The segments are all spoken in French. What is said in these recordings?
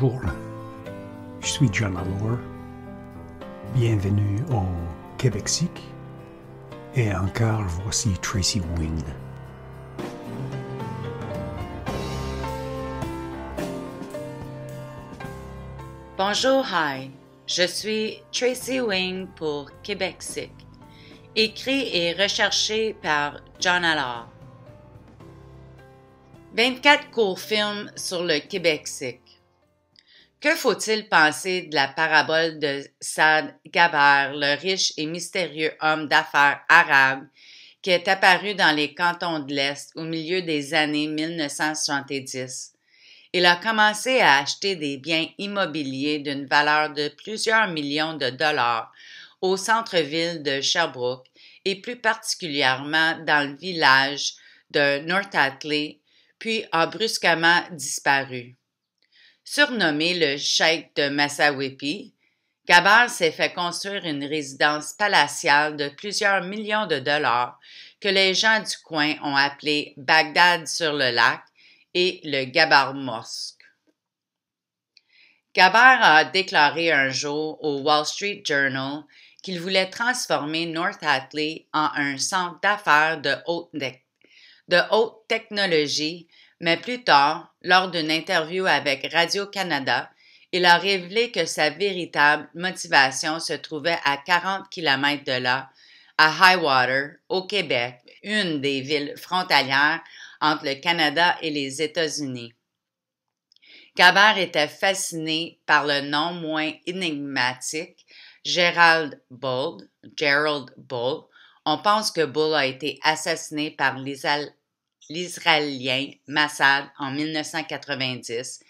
Bonjour, je suis John Allure. Bienvenue au Québec -Sic. Et encore, voici Tracy Wing. Bonjour, hi. Je suis Tracy Wing pour Québec Sick, écrit et recherché par John Allard. 24 courts films sur le Québec Sick. Que faut-il penser de la parabole de Saad Gaber, le riche et mystérieux homme d'affaires arabe qui est apparu dans les cantons de l'Est au milieu des années 1970? Il a commencé à acheter des biens immobiliers d'une valeur de plusieurs millions de dollars au centre-ville de Sherbrooke et plus particulièrement dans le village de North Hatley, puis a brusquement disparu. Surnommé le cheikh de Massawippi, Gabar s'est fait construire une résidence palatiale de plusieurs millions de dollars que les gens du coin ont appelé « Bagdad sur le lac et le Gabar Mosque. Gabar a déclaré un jour au Wall Street Journal qu'il voulait transformer North Hatley en un centre d'affaires de haute technologie mais plus tard, lors d'une interview avec Radio-Canada, il a révélé que sa véritable motivation se trouvait à 40 km de là, à Highwater, au Québec, une des villes frontalières entre le Canada et les États-Unis. Gabert était fasciné par le non moins énigmatique Gerald Bull. Gerald On pense que Bull a été assassiné par les, l'Israélien Massad en 1990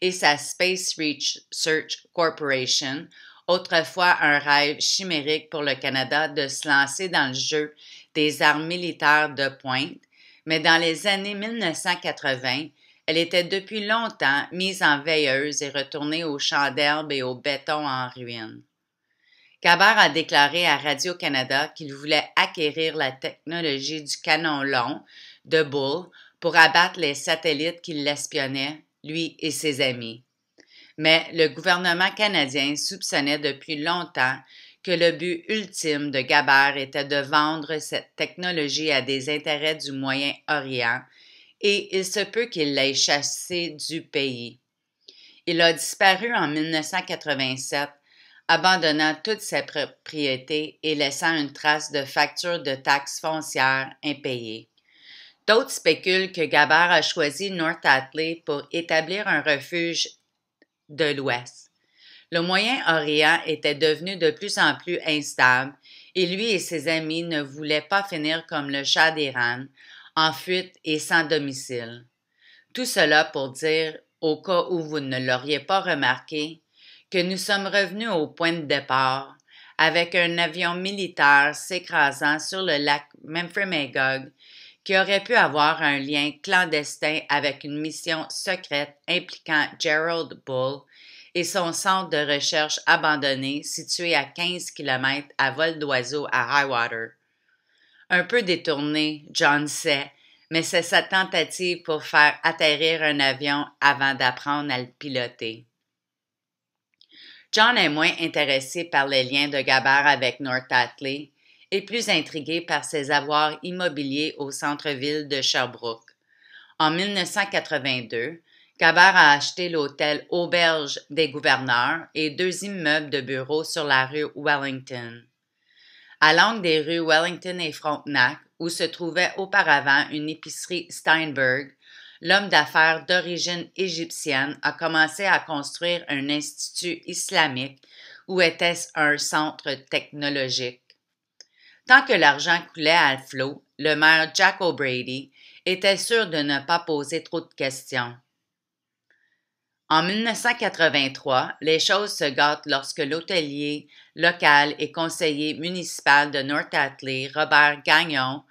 et sa Space Research Corporation, autrefois un rêve chimérique pour le Canada de se lancer dans le jeu des armes militaires de pointe, mais dans les années 1980, elle était depuis longtemps mise en veilleuse et retournée aux champs d'herbe et au béton en ruine. Kaber a déclaré à Radio-Canada qu'il voulait acquérir la technologie du canon long de Bull pour abattre les satellites qui l'espionnaient, lui et ses amis. Mais le gouvernement canadien soupçonnait depuis longtemps que le but ultime de Gaber était de vendre cette technologie à des intérêts du Moyen-Orient et il se peut qu'il l'ait chassé du pays. Il a disparu en 1987, abandonnant toutes ses propriétés et laissant une trace de factures de taxes foncières impayées. D'autres spéculent que Gabar a choisi North Atlee pour établir un refuge de l'Ouest. Le Moyen-Orient était devenu de plus en plus instable et lui et ses amis ne voulaient pas finir comme le chat d'Iran, en fuite et sans domicile. Tout cela pour dire, au cas où vous ne l'auriez pas remarqué, que nous sommes revenus au point de départ, avec un avion militaire s'écrasant sur le lac Memphremagog qui aurait pu avoir un lien clandestin avec une mission secrète impliquant Gerald Bull et son centre de recherche abandonné situé à 15 km à vol d'oiseau à Highwater. Un peu détourné, John sait, mais c'est sa tentative pour faire atterrir un avion avant d'apprendre à le piloter. John est moins intéressé par les liens de Gabard avec North Atlee plus intrigué par ses avoirs immobiliers au centre-ville de Sherbrooke. En 1982, Kaber a acheté l'hôtel Auberge des gouverneurs et deux immeubles de bureaux sur la rue Wellington. À l'angle des rues Wellington et Frontenac, où se trouvait auparavant une épicerie Steinberg, l'homme d'affaires d'origine égyptienne a commencé à construire un institut islamique ou était ce un centre technologique. Tant que l'argent coulait à flot, le maire Jack O'Brady était sûr de ne pas poser trop de questions. En 1983, les choses se gâtent lorsque l'hôtelier local et conseiller municipal de North Atlee, Robert Gagnon,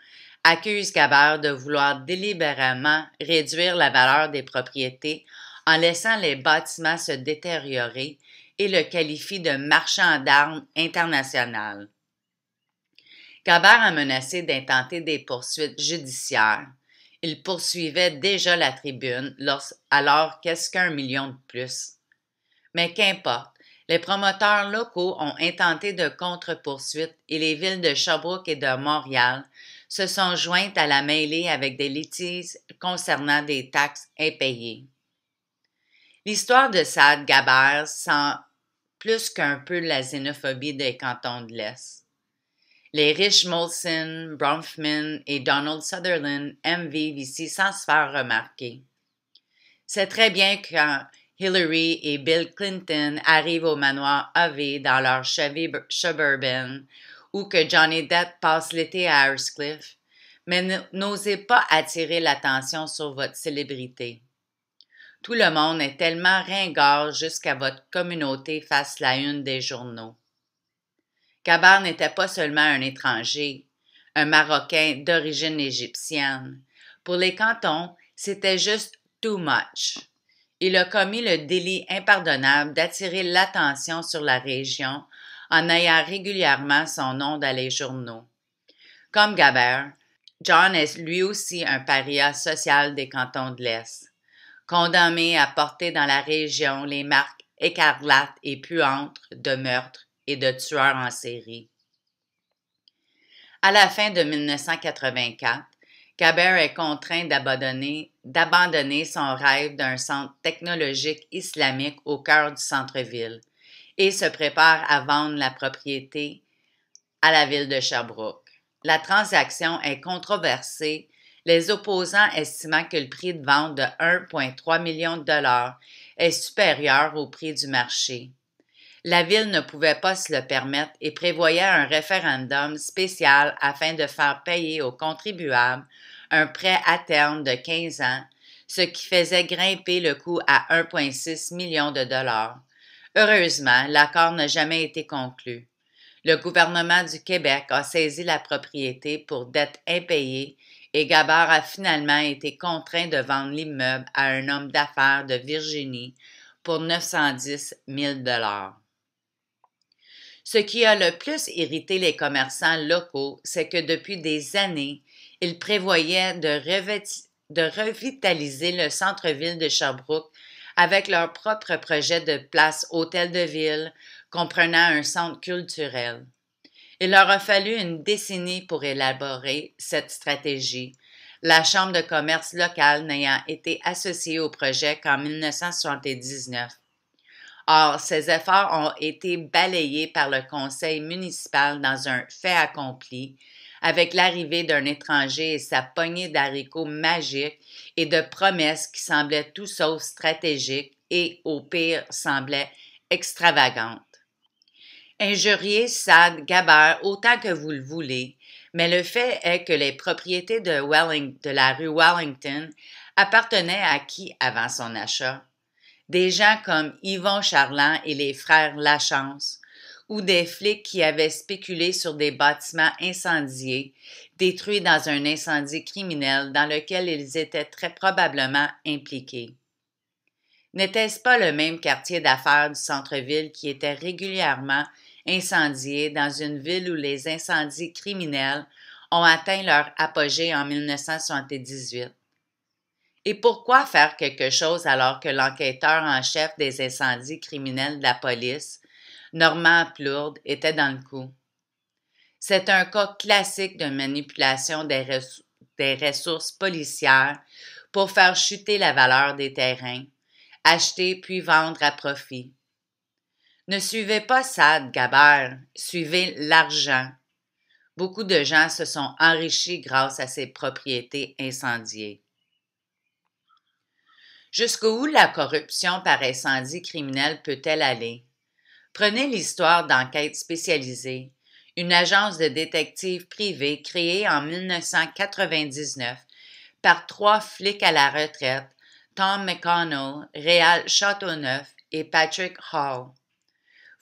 accuse Gabert de vouloir délibérément réduire la valeur des propriétés en laissant les bâtiments se détériorer et le qualifie de marchand d'armes international. Gabert a menacé d'intenter des poursuites judiciaires. Il poursuivait déjà la tribune, alors qu'est-ce qu'un million de plus? Mais qu'importe, les promoteurs locaux ont intenté de contre-poursuites et les villes de Sherbrooke et de Montréal se sont jointes à la mêlée avec des litiges concernant des taxes impayées. L'histoire de Saad Gabert sent plus qu'un peu la xénophobie des cantons de l'Est les riches Molson, Bronfman et Donald Sutherland aiment vivre ici sans se faire remarquer. C'est très bien quand Hillary et Bill Clinton arrivent au manoir AV dans leur Chevy Suburban ou que Johnny Depp passe l'été à Arscliffe, mais n'osez pas attirer l'attention sur votre célébrité. Tout le monde est tellement ringard jusqu'à votre communauté face la une des journaux. Kabar n'était pas seulement un étranger, un Marocain d'origine égyptienne. Pour les cantons, c'était juste too much. Il a commis le délit impardonnable d'attirer l'attention sur la région en ayant régulièrement son nom dans les journaux. Comme Gabert, John est lui aussi un paria social des cantons de l'Est, condamné à porter dans la région les marques écarlates et puantes de meurtre, et de tueurs en série. À la fin de 1984, Kaber est contraint d'abandonner son rêve d'un centre technologique islamique au cœur du centre-ville et se prépare à vendre la propriété à la ville de Sherbrooke. La transaction est controversée, les opposants estimant que le prix de vente de 1,3 million de dollars est supérieur au prix du marché. La ville ne pouvait pas se le permettre et prévoyait un référendum spécial afin de faire payer aux contribuables un prêt à terme de 15 ans, ce qui faisait grimper le coût à 1,6 million de dollars. Heureusement, l'accord n'a jamais été conclu. Le gouvernement du Québec a saisi la propriété pour dette impayée et Gabard a finalement été contraint de vendre l'immeuble à un homme d'affaires de Virginie pour 910 000 dollars. Ce qui a le plus irrité les commerçants locaux, c'est que depuis des années, ils prévoyaient de, revitaliser le centre-ville de Sherbrooke avec leur propre projet de place hôtel de ville comprenant un centre culturel. Il leur a fallu une décennie pour élaborer cette stratégie, la Chambre de commerce locale n'ayant été associée au projet qu'en 1979. Or, ces efforts ont été balayés par le conseil municipal dans un fait accompli avec l'arrivée d'un étranger et sa poignée d'haricots magiques et de promesses qui semblaient tout sauf stratégiques et, au pire, semblaient extravagantes. Injuriez Sad Gaber autant que vous le voulez, mais le fait est que les propriétés de, Welling, de la rue Wellington appartenaient à qui avant son achat? des gens comme Yvon Charland et les frères Lachance, ou des flics qui avaient spéculé sur des bâtiments incendiés, détruits dans un incendie criminel dans lequel ils étaient très probablement impliqués. N'était-ce pas le même quartier d'affaires du centre-ville qui était régulièrement incendié dans une ville où les incendies criminels ont atteint leur apogée en 1978? Et pourquoi faire quelque chose alors que l'enquêteur en chef des incendies criminels de la police, Normand Plourde, était dans le coup? C'est un cas classique de manipulation des, ressources policières pour faire chuter la valeur des terrains, acheter puis vendre à profit. Ne suivez pas ça, Gabert, suivez l'argent. Beaucoup de gens se sont enrichis grâce à ces propriétés incendiées. Jusqu'où la corruption par incendie criminel peut-elle aller? Prenez l'histoire d'enquête spécialisée, une agence de détectives privée créée en 1999 par trois flics à la retraite, Tom McConnell, Réal Châteauneuf et Patrick Hall.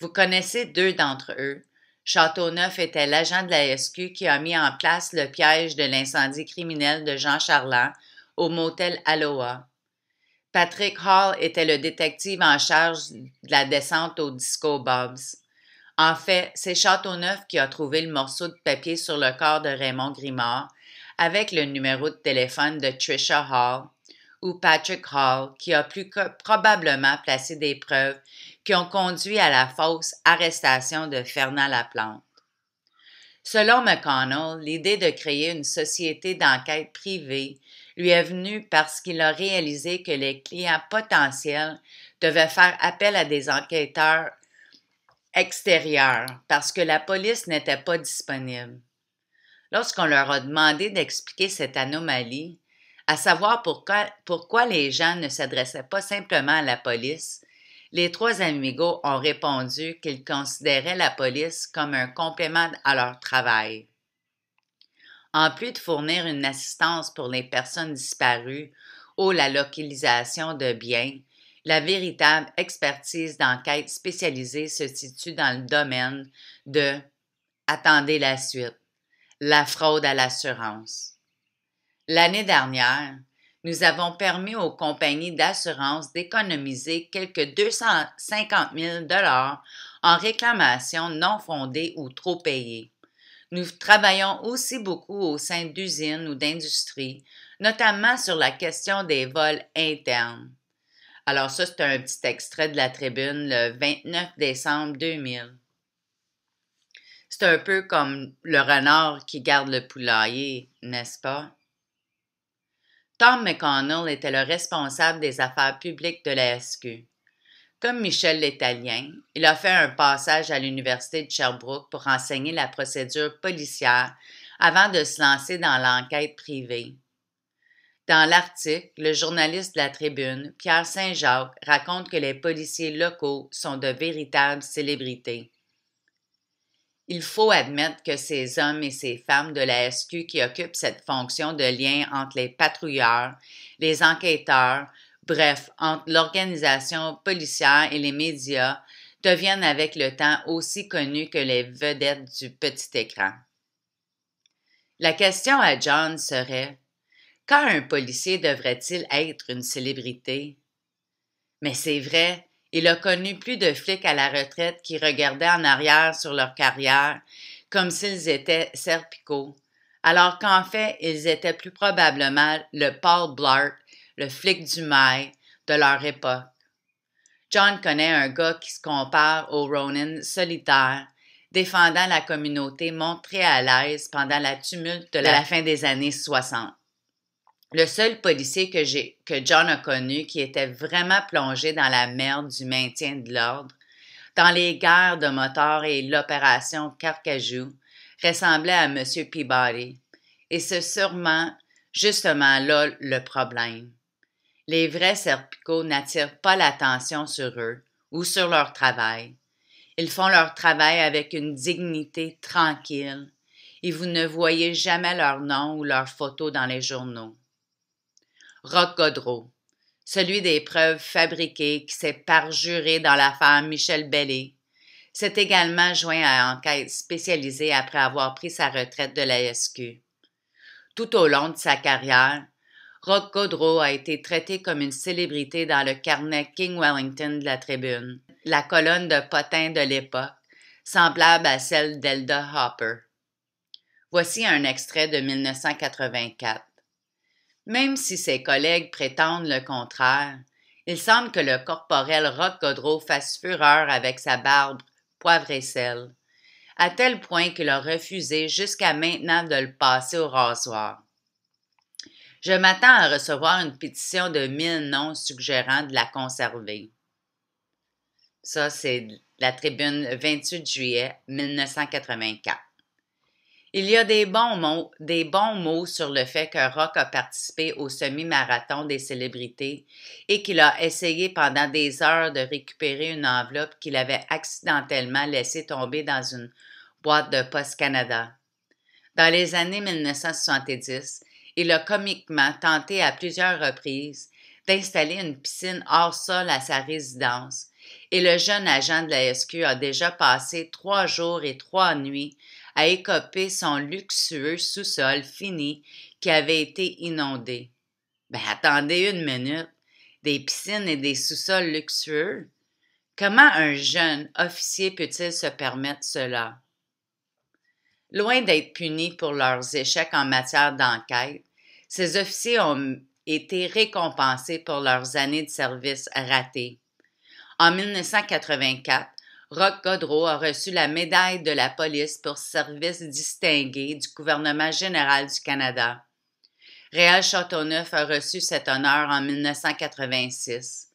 Vous connaissez deux d'entre eux. Châteauneuf était l'agent de la SQ qui a mis en place le piège de l'incendie criminel de Jean Charland au motel Aloha. Patrick Hall était le détective en charge de la descente au Disco Bob's. En fait, c'est Châteauneuf qui a trouvé le morceau de papier sur le corps de Raymond Grimard avec le numéro de téléphone de Trisha Hall ou Patrick Hall qui a plus que probablement placé des preuves qui ont conduit à la fausse arrestation de Fernand Laplante. Selon McConnell, l'idée de créer une société d'enquête privée lui est venu parce qu'il a réalisé que les clients potentiels devaient faire appel à des enquêteurs extérieurs parce que la police n'était pas disponible. Lorsqu'on leur a demandé d'expliquer cette anomalie, à savoir pourquoi les gens ne s'adressaient pas simplement à la police, les trois amigos ont répondu qu'ils considéraient la police comme un complément à leur travail en plus de fournir une assistance pour les personnes disparues ou la localisation de biens, la véritable expertise d'enquête spécialisée se situe dans le domaine de attendez la suite, la fraude à l'assurance. L'année dernière, nous avons permis aux compagnies d'assurance d'économiser quelques 250 000 dollars en réclamations non fondées ou trop payées. Nous travaillons aussi beaucoup au sein d'usines ou d'industries, notamment sur la question des vols internes. Alors ça, c'est un petit extrait de la tribune le 29 décembre 2000. C'est un peu comme le renard qui garde le poulailler, n'est-ce pas? Tom McConnell était le responsable des affaires publiques de la SQ. Comme Michel l'Italien, il a fait un passage à l'Université de Sherbrooke pour enseigner la procédure policière avant de se lancer dans l'enquête privée. Dans l'article, le journaliste de la Tribune, Pierre Saint-Jacques, raconte que les policiers locaux sont de véritables célébrités. Il faut admettre que ces hommes et ces femmes de la SQ qui occupent cette fonction de lien entre les patrouilleurs, les enquêteurs, bref, entre l'organisation policière et les médias, deviennent avec le temps aussi connus que les vedettes du petit écran. La question à John serait Quand un policier devrait-il être une célébrité Mais c'est vrai, il a connu plus de flics à la retraite qui regardaient en arrière sur leur carrière comme s'ils étaient serpico, alors qu'en fait, ils étaient plus probablement le Paul Blart le flic du mail de leur époque. John connaît un gars qui se compare au Ronin solitaire, défendant la communauté montrée à l'aise pendant la tumulte de la fin des années 60. Le seul policier que, John a connu qui était vraiment plongé dans la merde du maintien de l'ordre, dans les guerres de moteurs et l'opération Carcajou, ressemblait à M. Peabody. Et c'est sûrement justement là le problème les vrais serpicots n'attirent pas l'attention sur eux ou sur leur travail. Ils font leur travail avec une dignité tranquille et vous ne voyez jamais leur nom ou leur photo dans les journaux. Rock Godreau, celui des preuves fabriquées qui s'est parjuré dans l'affaire Michel Bellé, s'est également joint à enquête spécialisée après avoir pris sa retraite de la SQ. Tout au long de sa carrière, Rock Gaudreau a été traité comme une célébrité dans le carnet King Wellington de la Tribune, la colonne de potins de l'époque, semblable à celle d'Elda Hopper. Voici un extrait de 1984. Même si ses collègues prétendent le contraire, il semble que le corporel Rock Godreau fasse fureur avec sa barbe, poivre et sel, à tel point qu'il a refusé jusqu'à maintenant de le passer au rasoir. Je m'attends à recevoir une pétition de mille noms suggérant de la conserver. Ça, c'est la tribune 28 juillet 1984. Il y a des bons, mots, des bons mots sur le fait que Rock a participé au semi-marathon des célébrités et qu'il a essayé pendant des heures de récupérer une enveloppe qu'il avait accidentellement laissée tomber dans une boîte de post Canada. Dans les années 1970, il a comiquement tenté à plusieurs reprises d'installer une piscine hors sol à sa résidence, et le jeune agent de la SQ a déjà passé trois jours et trois nuits à écoper son luxueux sous-sol fini qui avait été inondé. Ben attendez une minute, des piscines et des sous-sols luxueux? Comment un jeune officier peut-il se permettre cela? Loin d'être punis pour leurs échecs en matière d'enquête, ces officiers ont été récompensés pour leurs années de service ratées. En 1984, Rock Godreau a reçu la médaille de la police pour service distingué du gouvernement général du Canada. Réal Châteauneuf a reçu cet honneur en 1986.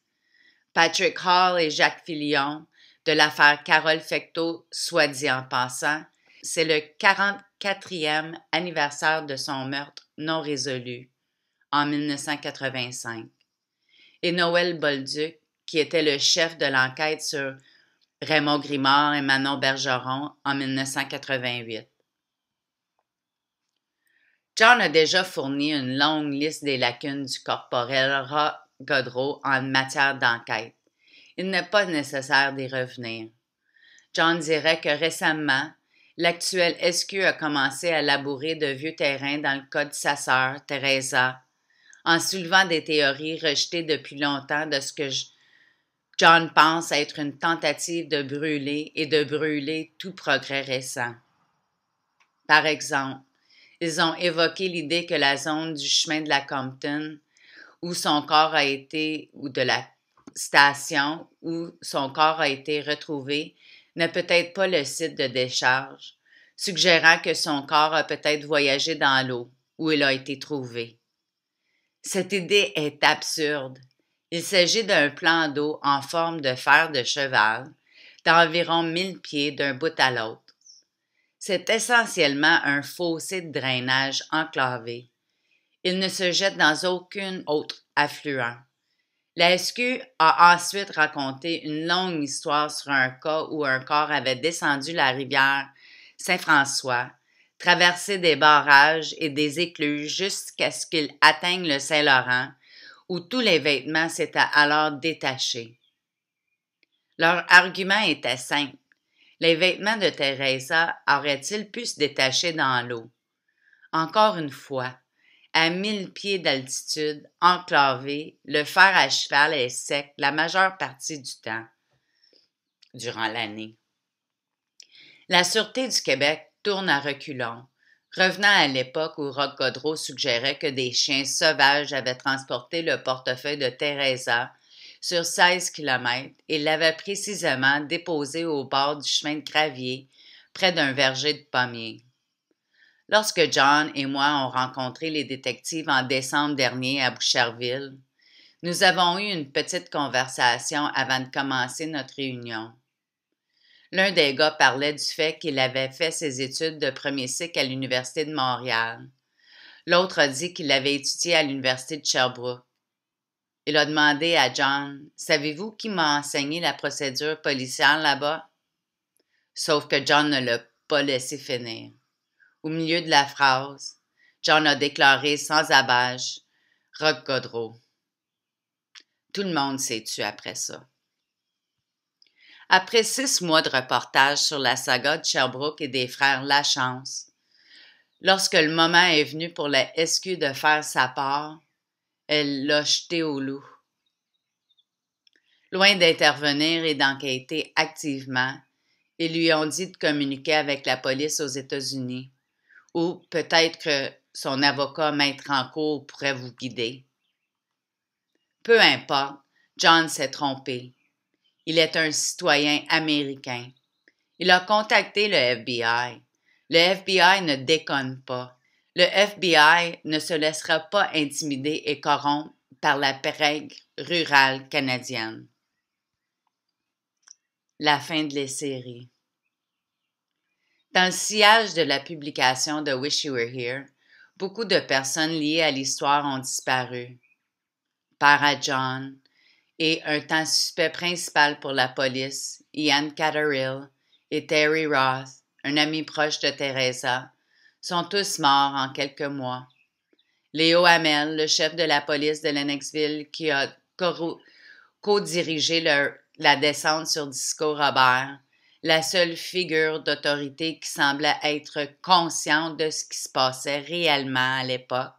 Patrick Hall et Jacques Fillion de l'affaire Carole Fecteau, soit dit en passant, c'est le 44e anniversaire de son meurtre non résolu en 1985. Et Noël Bolduc, qui était le chef de l'enquête sur Raymond Grimard et Manon Bergeron en 1988. John a déjà fourni une longue liste des lacunes du corporel Ra Godreau en matière d'enquête. Il n'est pas nécessaire d'y revenir. John dirait que récemment, L'actuel SQ a commencé à labourer de vieux terrains dans le cas de sa sœur, Teresa, en soulevant des théories rejetées depuis longtemps de ce que John pense être une tentative de brûler et de brûler tout progrès récent. Par exemple, ils ont évoqué l'idée que la zone du chemin de la Compton, où son corps a été, ou de la station où son corps a été retrouvé, n'a peut-être pas le site de décharge, suggérant que son corps a peut-être voyagé dans l'eau où il a été trouvé. Cette idée est absurde. Il s'agit d'un plan d'eau en forme de fer de cheval d'environ 1000 pieds d'un bout à l'autre. C'est essentiellement un fossé de drainage enclavé. Il ne se jette dans aucune autre affluent. La SQ a ensuite raconté une longue histoire sur un cas où un corps avait descendu la rivière Saint-François, traversé des barrages et des écluses jusqu'à ce qu'il atteigne le Saint-Laurent, où tous les vêtements s'étaient alors détachés. Leur argument était simple. Les vêtements de Teresa auraient-ils pu se détacher dans l'eau? Encore une fois, à 1000 pieds d'altitude, enclavé, le fer à cheval est sec la majeure partie du temps, durant l'année. La Sûreté du Québec tourne à reculons, revenant à l'époque où Godreau suggérait que des chiens sauvages avaient transporté le portefeuille de Teresa sur 16 kilomètres et l'avaient précisément déposé au bord du chemin de gravier, près d'un verger de pommiers. Lorsque John et moi ont rencontré les détectives en décembre dernier à Boucherville, nous avons eu une petite conversation avant de commencer notre réunion. L'un des gars parlait du fait qu'il avait fait ses études de premier cycle à l'Université de Montréal. L'autre a dit qu'il avait étudié à l'Université de Sherbrooke. Il a demandé à John Savez-vous qui m'a enseigné la procédure policière là-bas Sauf que John ne l'a pas laissé finir. Au milieu de la phrase, John a déclaré sans abage Rock Godreau. Tout le monde s'est tu après ça. Après six mois de reportage sur la saga de Sherbrooke et des frères Lachance, lorsque le moment est venu pour la SQ de faire sa part, elle l'a jeté au loup. Loin d'intervenir et d'enquêter activement, ils lui ont dit de communiquer avec la police aux États-Unis ou peut-être que son avocat maître en cours pourrait vous guider. Peu importe, John s'est trompé. Il est un citoyen américain. Il a contacté le FBI. Le FBI ne déconne pas. Le FBI ne se laissera pas intimider et corrompre par la pègre rurale canadienne. La fin de la série. Dans le sillage de la publication de Wish You Were Here, beaucoup de personnes liées à l'histoire ont disparu. Para John et un temps suspect principal pour la police, Ian Catterill et Terry Ross, un ami proche de Teresa, sont tous morts en quelques mois. Léo Hamel, le chef de la police de Lennoxville qui a co-dirigé la descente sur Disco Robert, la seule figure d'autorité qui semblait être consciente de ce qui se passait réellement à l'époque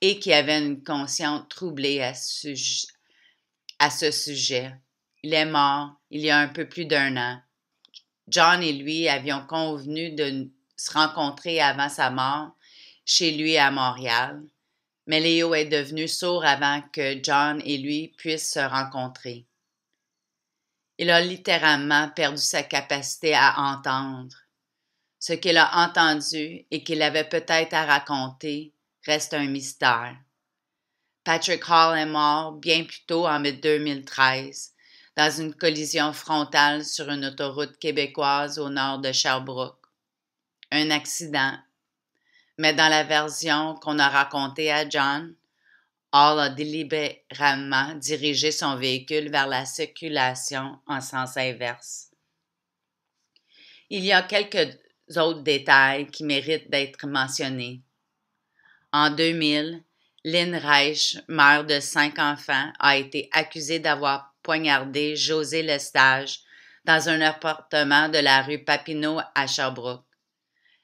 et qui avait une conscience troublée à ce, sujet, Il est mort il y a un peu plus d'un an. John et lui avions convenu de se rencontrer avant sa mort chez lui à Montréal, mais Léo est devenu sourd avant que John et lui puissent se rencontrer. Il a littéralement perdu sa capacité à entendre. Ce qu'il a entendu et qu'il avait peut-être à raconter reste un mystère. Patrick Hall est mort bien plus tôt en mai 2013 dans une collision frontale sur une autoroute québécoise au nord de Sherbrooke. Un accident. Mais dans la version qu'on a racontée à John, Hall a délibérément dirigé son véhicule vers la circulation en sens inverse. Il y a quelques autres détails qui méritent d'être mentionnés. En 2000, Lynn Reich, mère de cinq enfants, a été accusée d'avoir poignardé José Lestage dans un appartement de la rue Papineau à Sherbrooke.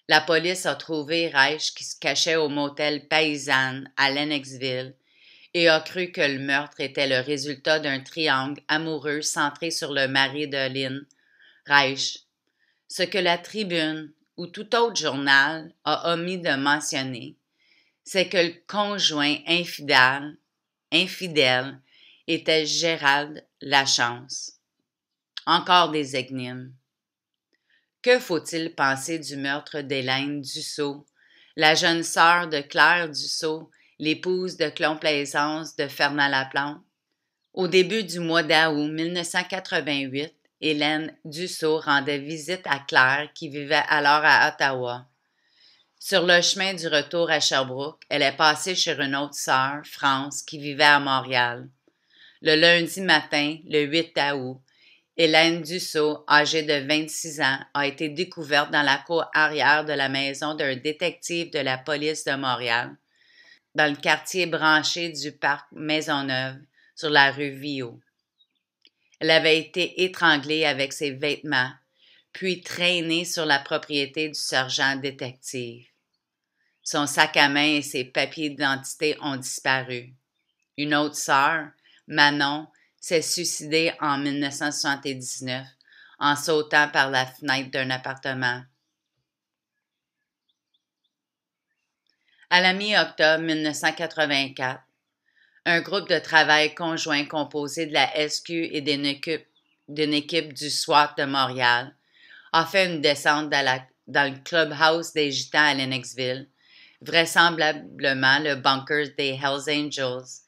La police a trouvé Reich qui se cachait au motel Paysanne à Lennoxville et a cru que le meurtre était le résultat d'un triangle amoureux centré sur le mari de Lynn, Reich, ce que la Tribune ou tout autre journal a omis de mentionner, c'est que le conjoint infidèle, infidèle était Gérald Lachance. Encore des énigmes. Que faut-il penser du meurtre d'Hélène Dussault, la jeune sœur de Claire Dussault, l'épouse de Clomplaisance de Fernand Laplante. Au début du mois d'août 1988, Hélène Dussault rendait visite à Claire qui vivait alors à Ottawa. Sur le chemin du retour à Sherbrooke, elle est passée chez une autre sœur, France, qui vivait à Montréal. Le lundi matin, le 8 août, Hélène Dussault, âgée de 26 ans, a été découverte dans la cour arrière de la maison d'un détective de la police de Montréal dans le quartier branché du parc Maisonneuve, sur la rue Viau. Elle avait été étranglée avec ses vêtements, puis traînée sur la propriété du sergent détective. Son sac à main et ses papiers d'identité ont disparu. Une autre sœur, Manon, s'est suicidée en 1979 en sautant par la fenêtre d'un appartement À la mi-octobre 1984, un groupe de travail conjoint composé de la SQ et d'une équipe, du SWAT de Montréal a fait une descente dans, le clubhouse des Gitans à Lennoxville, vraisemblablement le bunker des Hells Angels,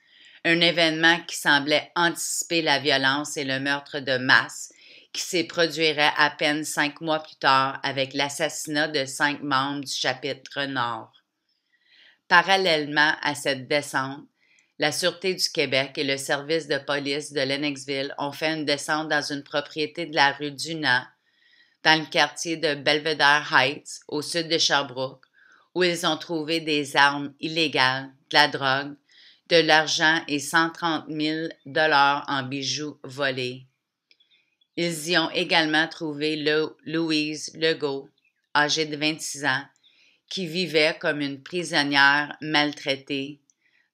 un événement qui semblait anticiper la violence et le meurtre de masse qui s'y produirait à peine cinq mois plus tard avec l'assassinat de cinq membres du chapitre Nord. Parallèlement à cette descente, la Sûreté du Québec et le service de police de Lennoxville ont fait une descente dans une propriété de la rue Dunant, dans le quartier de Belvedere Heights, au sud de Sherbrooke, où ils ont trouvé des armes illégales, de la drogue, de l'argent et 130 000 dollars en bijoux volés. Ils y ont également trouvé le Louise Legault, âgée de 26 ans, qui vivait comme une prisonnière maltraitée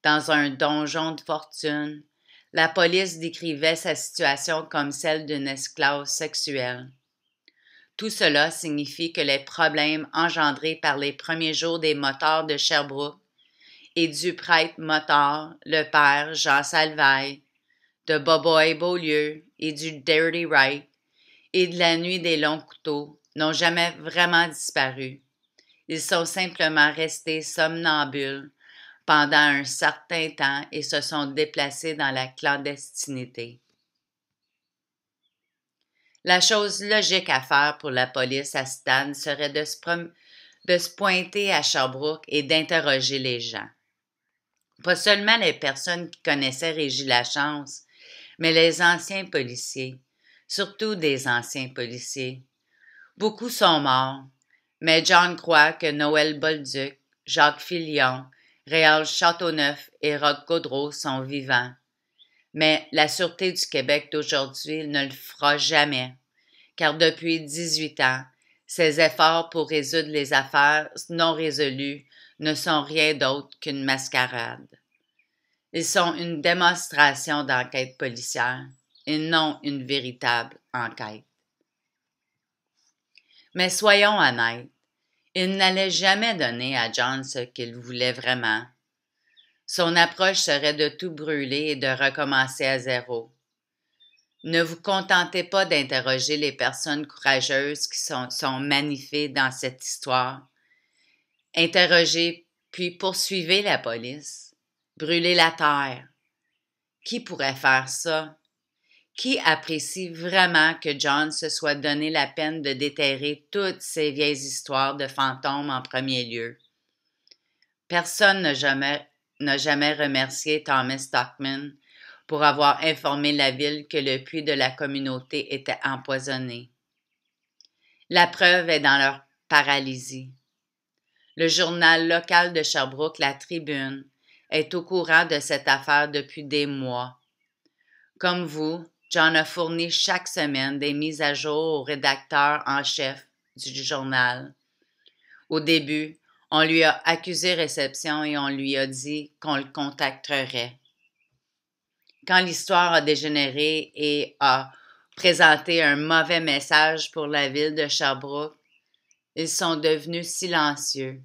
dans un donjon de fortune, la police décrivait sa situation comme celle d'une esclave sexuelle. Tout cela signifie que les problèmes engendrés par les premiers jours des motards de Sherbrooke et du prêtre motard, le père Jean Salvaille, de Boboy Beaulieu et du Dirty Wright, et de la nuit des longs couteaux n'ont jamais vraiment disparu ils sont simplement restés somnambules pendant un certain temps et se sont déplacés dans la clandestinité. La chose logique à faire pour la police à Stan serait de se, de se pointer à Sherbrooke et d'interroger les gens. Pas seulement les personnes qui connaissaient Régis Lachance, mais les anciens policiers, surtout des anciens policiers. Beaucoup sont morts, mais John croit que Noël Bolduc, Jacques Filion, Réal Châteauneuf et Rod Gaudreau sont vivants. Mais la Sûreté du Québec d'aujourd'hui ne le fera jamais, car depuis 18 ans, ses efforts pour résoudre les affaires non résolues ne sont rien d'autre qu'une mascarade. Ils sont une démonstration d'enquête policière et non une véritable enquête. Mais soyons honnêtes, il n'allait jamais donner à John ce qu'il voulait vraiment. Son approche serait de tout brûler et de recommencer à zéro. Ne vous contentez pas d'interroger les personnes courageuses qui sont, sont dans cette histoire. Interrogez, puis poursuivez la police. Brûlez la terre. Qui pourrait faire ça? qui apprécie vraiment que John se soit donné la peine de déterrer toutes ces vieilles histoires de fantômes en premier lieu. Personne n'a jamais, jamais remercié Thomas Stockman pour avoir informé la ville que le puits de la communauté était empoisonné. La preuve est dans leur paralysie. Le journal local de Sherbrooke, La Tribune, est au courant de cette affaire depuis des mois. Comme vous, John a fourni chaque semaine des mises à jour au rédacteur en chef du journal. Au début, on lui a accusé réception et on lui a dit qu'on le contacterait. Quand l'histoire a dégénéré et a présenté un mauvais message pour la ville de Sherbrooke, ils sont devenus silencieux.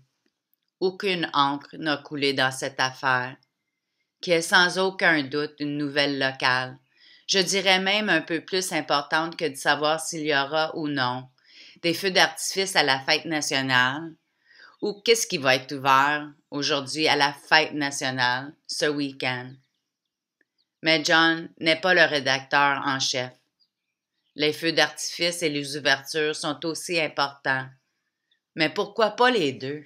Aucune encre n'a coulé dans cette affaire, qui est sans aucun doute une nouvelle locale je dirais même un peu plus importante que de savoir s'il y aura ou non des feux d'artifice à la fête nationale ou qu'est-ce qui va être ouvert aujourd'hui à la fête nationale ce week-end. Mais John n'est pas le rédacteur en chef. Les feux d'artifice et les ouvertures sont aussi importants. Mais pourquoi pas les deux?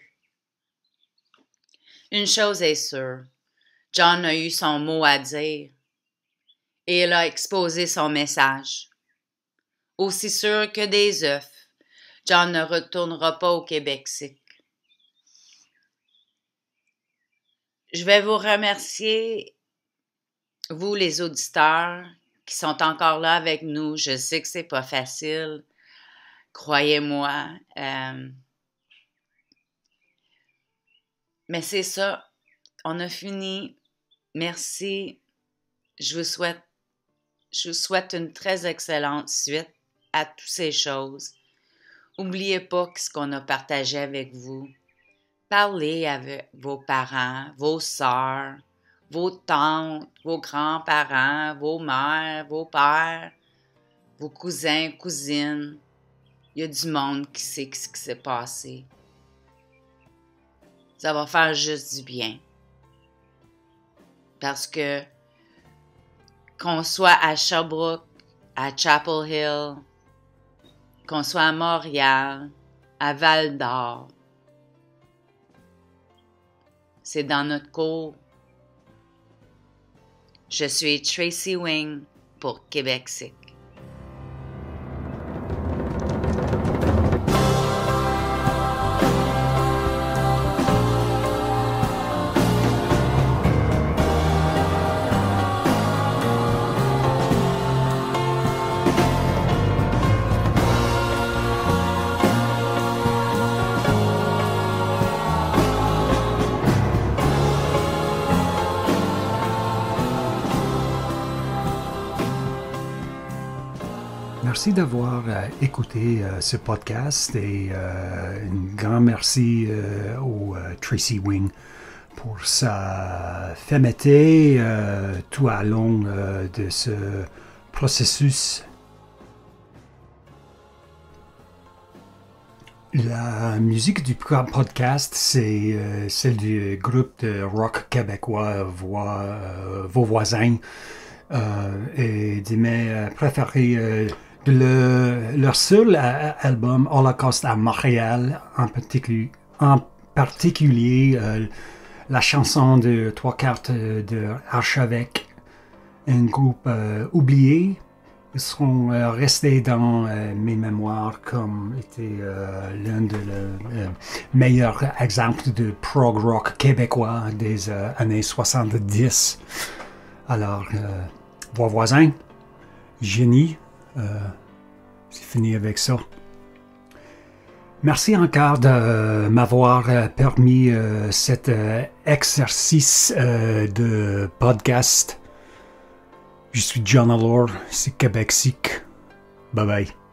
Une chose est sûre, John a eu son mot à dire et elle a exposé son message. Aussi sûr que des œufs, John ne retournera pas au Québec. Je vais vous remercier, vous les auditeurs qui sont encore là avec nous. Je sais que c'est pas facile, croyez-moi. Euh, mais c'est ça, on a fini. Merci. Je vous souhaite je vous souhaite une très excellente suite à toutes ces choses. N'oubliez pas ce qu'on a partagé avec vous. Parlez avec vos parents, vos sœurs, vos tantes, vos grands-parents, vos mères, vos pères, vos cousins, cousines. Il y a du monde qui sait ce qui s'est passé. Ça va faire juste du bien. Parce que qu'on soit à Sherbrooke, à Chapel Hill, qu'on soit à Montréal, à Val d'Or. C'est dans notre cours. Je suis Tracy Wing pour Québec Sick. Merci d'avoir euh, écouté euh, ce podcast et euh, un grand merci au Tracy Wing pour sa fermeté tout à long de ce processus. La musique du podcast, c'est celle du groupe de rock québécois Vos voisins. et de mes préférés le, leur seul euh, album, Holocaust à Montréal, en, en particulier euh, la chanson de trois cartes de Archevêque, un groupe euh, oublié, sont restés dans mes mémoires comme était l'un des meilleurs exemples de prog rock québécois des années 70. Alors, voix voisins génie. Euh, c'est fini avec ça. Merci encore de euh, m'avoir euh, permis cet exercice de podcast. Je suis John Allure, c'est Quebec Sick. Bye bye.